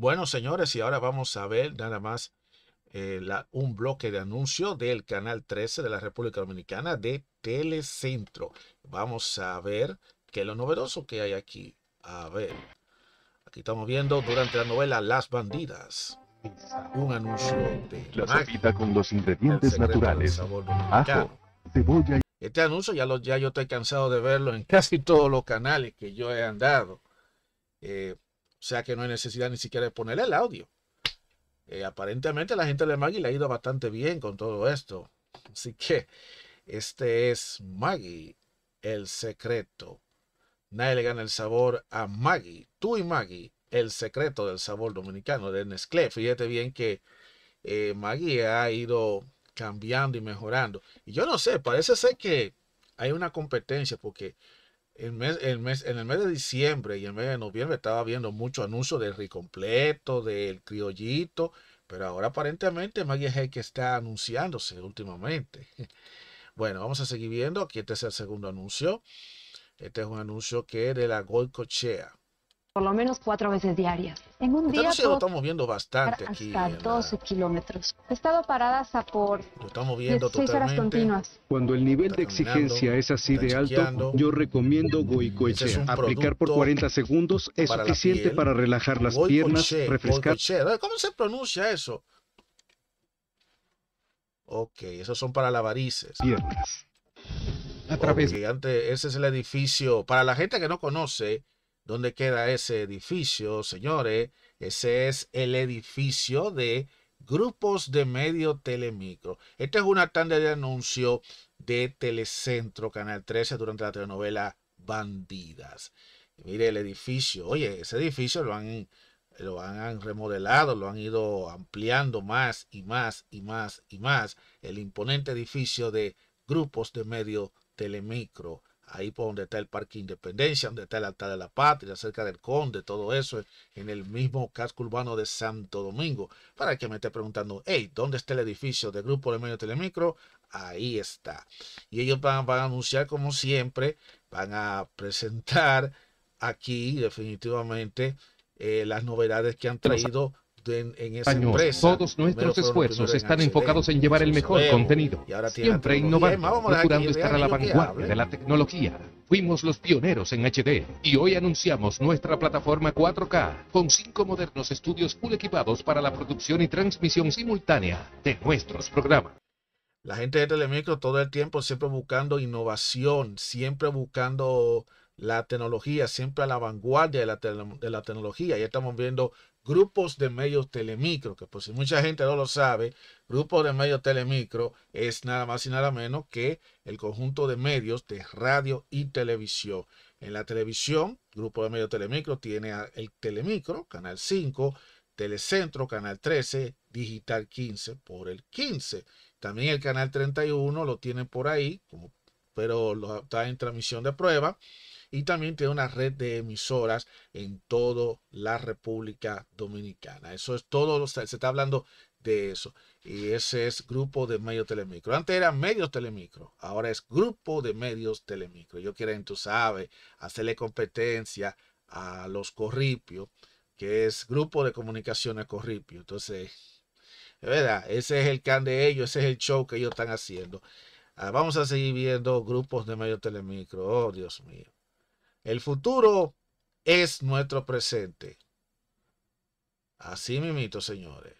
Bueno, señores, y ahora vamos a ver nada más eh, un bloque de anuncio del canal 13 de la República Dominicana de Telecentro. Vamos a ver qué es lo novedoso que hay aquí. A ver, aquí estamos viendo durante la novela Las Bandidas. Un anuncio de la sopita con los ingredientes naturales. cebolla Este anuncio ya, ya yo estoy cansado de verlo en casi todos los canales que yo he andado. Eh, o sea que no hay necesidad ni siquiera de ponerle el audio. Eh, aparentemente la gente de Maggie le ha ido bastante bien con todo esto. Así que este es Maggie, el secreto. Nadie le gana el sabor a Maggie. Tú y Maggie, el secreto del sabor dominicano de Nescle. Fíjate bien que eh, Maggie ha ido cambiando y mejorando. Y yo no sé, parece ser que hay una competencia porque el mes, en el mes de diciembre y el mes de noviembre estaba viendo mucho anuncio del Ricompleto, del Criollito, pero ahora aparentemente Maggie es que está anunciándose últimamente. Bueno, vamos a seguir viendo. Aquí este es el segundo anuncio. Este es un anuncio que es de la Cochea por lo menos cuatro veces diarias. En un día... estamos bastante hasta 12 kilómetros. He estado parada hasta por... Lo horas continuas. Cuando el nivel de exigencia es así de alto, yo recomiendo goicoechea. Aplicar por 40 segundos es suficiente para relajar las piernas, refrescar... ¿Cómo se pronuncia eso? Ok, esos son para lavarices Piernas. A través. ese es el edificio. Para la gente que no conoce, ¿Dónde queda ese edificio, señores? Ese es el edificio de grupos de medio telemicro. Esta es una tanda de anuncio de Telecentro Canal 13 durante la telenovela Bandidas. mire el edificio. Oye, ese edificio lo han remodelado, lo han ido ampliando más y más y más y más. El imponente edificio de grupos de medio telemicro ahí por donde está el Parque Independencia, donde está el Altar de la Patria, cerca del Conde, todo eso, en el mismo casco urbano de Santo Domingo. Para que me esté preguntando, hey, ¿dónde está el edificio del Grupo de Medio Telemicro? Ahí está. Y ellos van, a anunciar, como siempre, van a presentar aquí definitivamente eh, las novedades que han traído en, en esa todos nuestros esfuerzos están enfocados en llevar el mejor contenido, siempre innovando, procurando estar a la vanguardia de la tecnología. Fuimos los pioneros en HD y hoy anunciamos nuestra plataforma 4K con cinco modernos estudios full equipados para la producción y transmisión simultánea de nuestros programas. La gente de Telemicro todo el tiempo siempre buscando innovación, siempre buscando la tecnología, siempre a la vanguardia de la, tecnología. Ya estamos viendo grupos de medios telemicro, que por pues si mucha gente no lo sabe, grupos de medios telemicro es nada más y nada menos que el conjunto de medios de radio y televisión. En la televisión, grupo de medios telemicro tiene el telemicro, canal 5, telecentro, canal 13, digital 15 por el 15. También el canal 31 lo tienen por ahí, pero lo, está en transmisión de prueba y también tiene una red de emisoras en toda la República Dominicana. Eso es todo, se está hablando de eso. Y ese es Grupo de Medios Telemicro. Antes era Medios Telemicro, ahora es Grupo de Medios Telemicro. Yo quiero, tú sabes, hacerle competencia a los Corripios, que es Grupo de Comunicaciones Corripio. Entonces, verdad, ese es el can de ellos, ese es el show que ellos están haciendo. Ah, vamos a seguir viendo grupos de Medios Telemicro. Oh, Dios mío. El futuro es nuestro presente. Así mito, señores.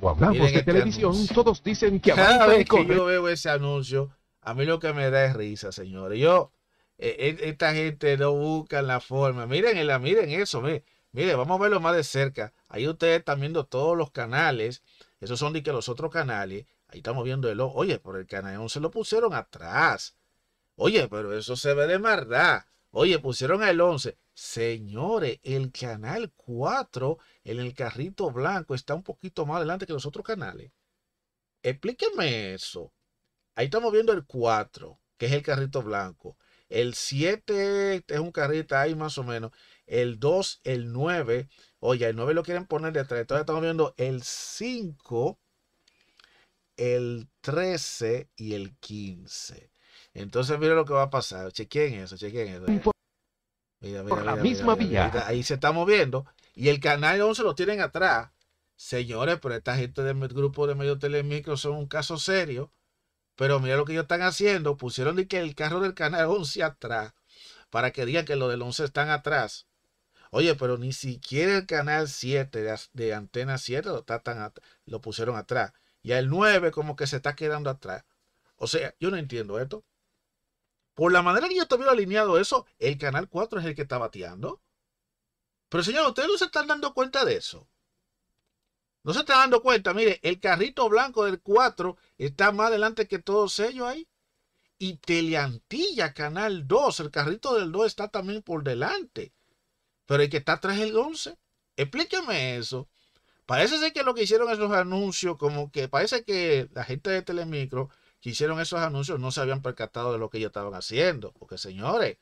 Cuando hablamos este televisión, todos dicen que Cada vez que yo veo ese anuncio, a mí lo que me da es risa, señores. Yo, e, e, esta gente no busca la forma. Miren, miren eso, miren. Mire, vamos a verlo más de cerca. Ahí ustedes están viendo todos los canales. Esos son de que los otros canales. Ahí estamos viendo el... Oye, por el canal 11 lo pusieron atrás. Oye, pero eso se ve de verdad. Oye, pusieron el 11. Señores, el canal 4 en el carrito blanco está un poquito más adelante que los otros canales. Explíqueme eso. Ahí estamos viendo el 4, que es el carrito blanco. El 7 es un carrito ahí más o menos. El 2, el 9. Oye, el 9 lo quieren poner detrás. Entonces estamos viendo el 5, el 13 y el 15. Entonces, mira lo que va a pasar. Chequen eso, chequen eso. Mira, mira, mira, la misma vía. Ahí se está moviendo. Y el canal 11 lo tienen atrás. Señores, pero esta gente del grupo de medio telemicro son un caso serio. Pero mira lo que ellos están haciendo. Pusieron que el carro del canal 11 atrás. Para que digan que los del 11 están atrás. Oye, pero ni siquiera el canal 7 de, antena 7 está lo pusieron atrás. Y el 9 como que se está quedando atrás. O sea, yo no entiendo esto por la manera que yo te alineado eso, el canal 4 es el que está bateando. Pero señor, ustedes no se están dando cuenta de eso. No se están dando cuenta. Mire, el carrito blanco del 4 está más adelante que todos ellos ahí. Y Teleantilla, Canal 2, el carrito del 2 está también por delante. Pero el que está atrás es el 11. Explíqueme eso. Parece ser que lo que hicieron esos anuncios, como que parece que la gente de Telemicro que hicieron esos anuncios no se habían percatado de lo que ellos estaban haciendo. Porque señores,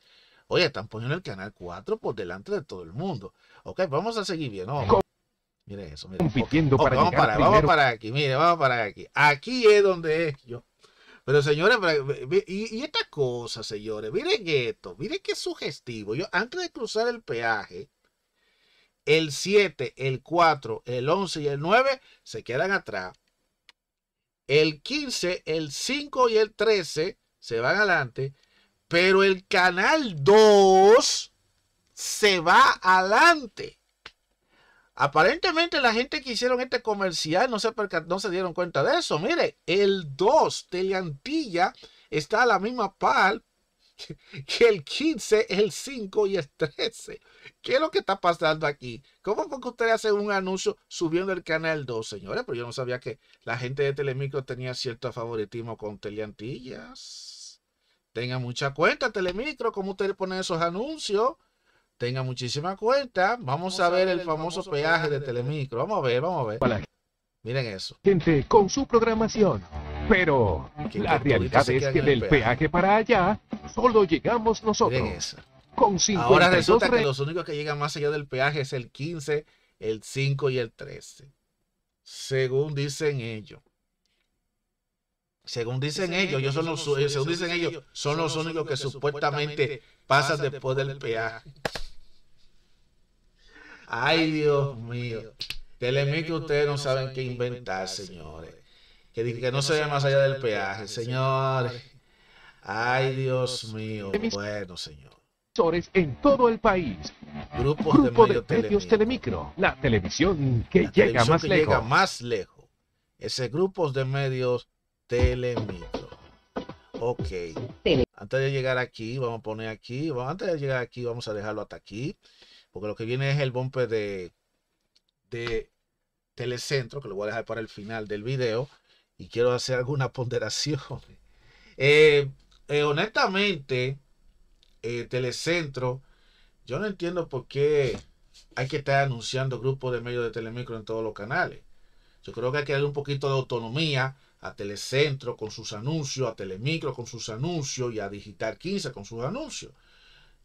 oye, están poniendo el canal 4 por delante de todo el mundo. Ok, vamos a seguir viendo. Mire eso, mire. para vamos, para, aquí, mire, vamos para aquí. Aquí es donde es yo. Pero señores, y, y esta cosa, señores, miren esto, miren qué sugestivo. Yo, antes de cruzar el peaje, el 7, el 4, el 11 y el 9 se quedan atrás. El 15, el 5 y el 13 se van adelante, pero el canal 2 se va adelante. Aparentemente la gente que hicieron este comercial no se, no se dieron cuenta de eso. Mire, el 2 de Antilla está a la misma par que el 15, el 5 y el 13. ¿Qué es lo que está pasando aquí? ¿Cómo fue que ustedes hacen un anuncio subiendo el canal 2, señores? Porque yo no sabía que la gente de Telemicro tenía cierto favoritismo con Teleantillas. tenga mucha cuenta, Telemicro, cómo ustedes ponen esos anuncios. tenga muchísima cuenta. Vamos, a, ver el, famoso, peaje de, Telemicro. Vamos a ver, vamos a ver. Miren eso. Gente, con su programación. Pero la realidad es que del peaje. para allá solo llegamos nosotros. Ahora resulta que los únicos que llegan más allá del peaje es el 15, el 5 y el 13. Según dicen ellos. Según dicen, ellos, Yo son los, según dicen ellos, son los únicos que, supuestamente pasan después del peaje. Ay, Dios mío. que ustedes no saben qué inventar, señores que no se ve más allá del peaje. Señor, ay Dios mío, bueno señor. En todo el país. Grupos Grupo de, medios Telemicro, la televisión que, llega, más lejos. Ese grupo de medios Telemicro. Ok. Antes de llegar aquí, vamos a poner aquí. Antes de llegar aquí, vamos a dejarlo hasta aquí. Porque lo que viene es el bombe de, de Telecentro, que lo voy a dejar para el final del video y quiero hacer alguna ponderación. Eh, eh, honestamente, eh, Telecentro, yo no entiendo por qué hay que estar anunciando grupos de medios de telemicro en todos los canales. Yo creo que hay que darle un poquito de autonomía a Telecentro con sus anuncios, a Telemicro con sus anuncios y a Digital 15 con sus anuncios.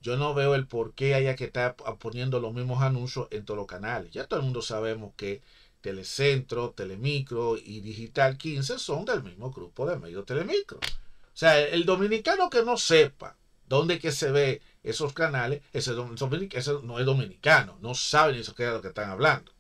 Yo no veo el por qué haya que estar poniendo los mismos anuncios en todos los canales. Ya todo el mundo sabemos que Telecentro, Telemicro y Digital 15 son del mismo grupo de medios Telemicro. O sea, el dominicano que no sepa dónde que se ve esos canales, ese, no es dominicano, no sabe eso siquiera es lo que están hablando.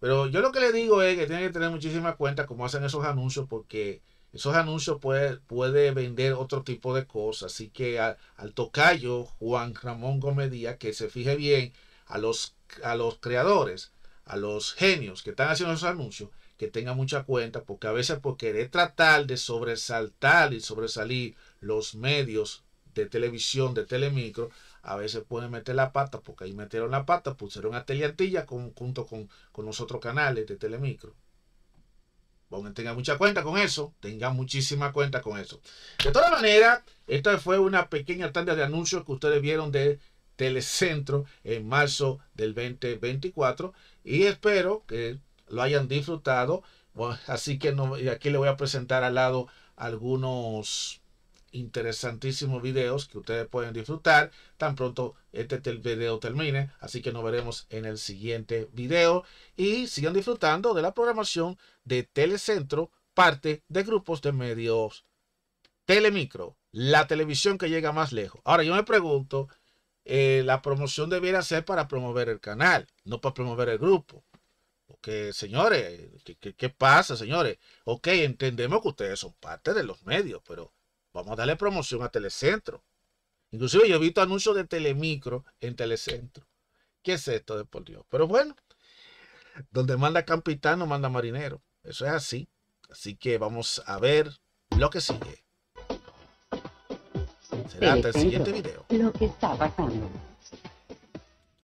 Pero yo lo que le digo es que tienen que tener muchísima cuenta cómo hacen esos anuncios porque esos anuncios puede, puede vender otro tipo de cosas. Así que al tocayo Juan Ramón Gómez Díaz que se fije bien a los, a los creadores a los genios que están haciendo esos anuncios que tengan mucha cuenta, porque a veces por querer tratar de sobresaltar y sobresalir los medios de televisión, de telemicro, a veces pueden meter la pata, porque ahí metieron la pata, pusieron a Teleantilla junto con, con los otros canales de telemicro. Bueno, tenga mucha cuenta con eso, tengan muchísima cuenta con eso. De todas maneras, esta fue una pequeña tanda de anuncios que ustedes vieron de Telecentro en marzo del 2024 y espero que lo hayan disfrutado. así que no, aquí le voy a presentar al lado algunos interesantísimos videos que ustedes pueden disfrutar tan pronto este video termine. Así que nos veremos en el siguiente video y sigan disfrutando de la programación de Telecentro, parte de grupos de medios Telemicro, la televisión que llega más lejos. Ahora yo me pregunto, eh, la promoción debiera ser para promover el canal, no para promover el grupo. Porque, señores, ¿qué, qué pasa, señores? Ok, entendemos que ustedes son parte de los medios, pero vamos a darle promoción a Telecentro. Inclusive yo he visto anuncios de Telemicro en Telecentro. ¿Qué es esto de por Dios? Pero bueno, donde manda capitán no manda marinero. Eso es así. Así que vamos a ver lo que sigue. Será hasta el siguiente video. Lo que está pasando.